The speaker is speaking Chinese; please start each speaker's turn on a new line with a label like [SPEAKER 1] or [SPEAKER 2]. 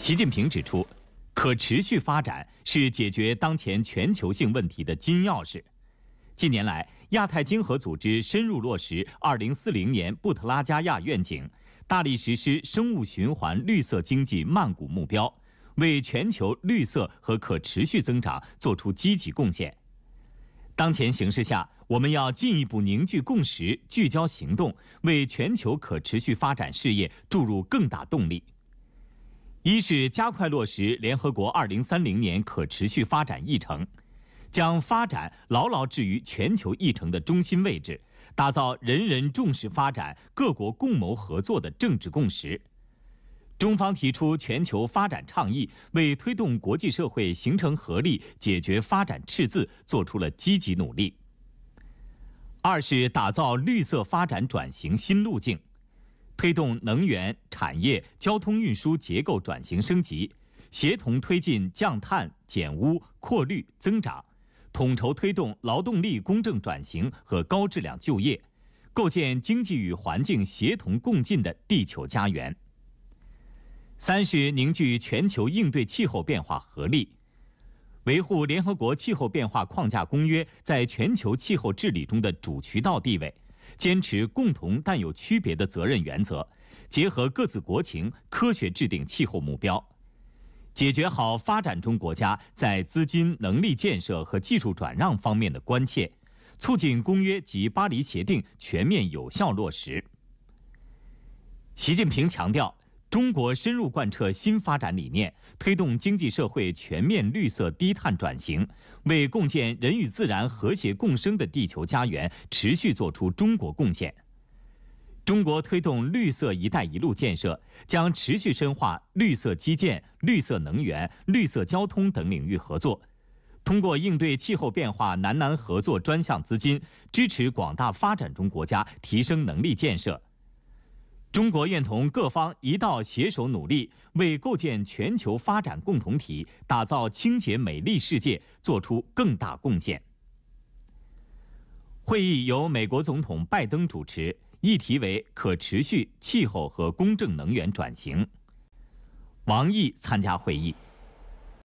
[SPEAKER 1] 习近平指出，可持续发展是解决当前全球性问题的金钥匙。近年来，亚太经合组织深入落实2040年布特拉加亚愿景，大力实施生物循环绿色经济曼谷目标，为全球绿色和可持续增长作出积极贡献。当前形势下，我们要进一步凝聚共识，聚焦行动，为全球可持续发展事业注入更大动力。一是加快落实联合国2030年可持续发展议程，将发展牢牢置于全球议程的中心位置，打造人人重视发展、各国共谋合作的政治共识。中方提出全球发展倡议，为推动国际社会形成合力、解决发展赤字，做出了积极努力。二是打造绿色发展转型新路径。推动能源产业、交通运输结构转型升级，协同推进降碳、减污、扩绿、增长，统筹推动劳动力公正转型和高质量就业，构建经济与环境协同共进的地球家园。三是凝聚全球应对气候变化合力，维护联合国气候变化框架公约在全球气候治理中的主渠道地位。坚持共同但有区别的责任原则，结合各自国情科学制定气候目标，解决好发展中国家在资金能力建设和技术转让方面的关切，促进公约及巴黎协定全面有效落实。习近平强调。中国深入贯彻新发展理念，推动经济社会全面绿色低碳转型，为共建人与自然和谐共生的地球家园持续做出中国贡献。中国推动绿色“一带一路”建设，将持续深化绿色基建、绿色能源、绿色交通等领域合作，通过应对气候变化南南合作专项资金，支持广大发展中国家提升能力建设。中国愿同各方一道携手努力，为构建全球发展共同体、打造清洁美丽世界做出更大贡献。会议由美国总统拜登主持，议题为可持续、气候和公正能源转型。王毅参加会议。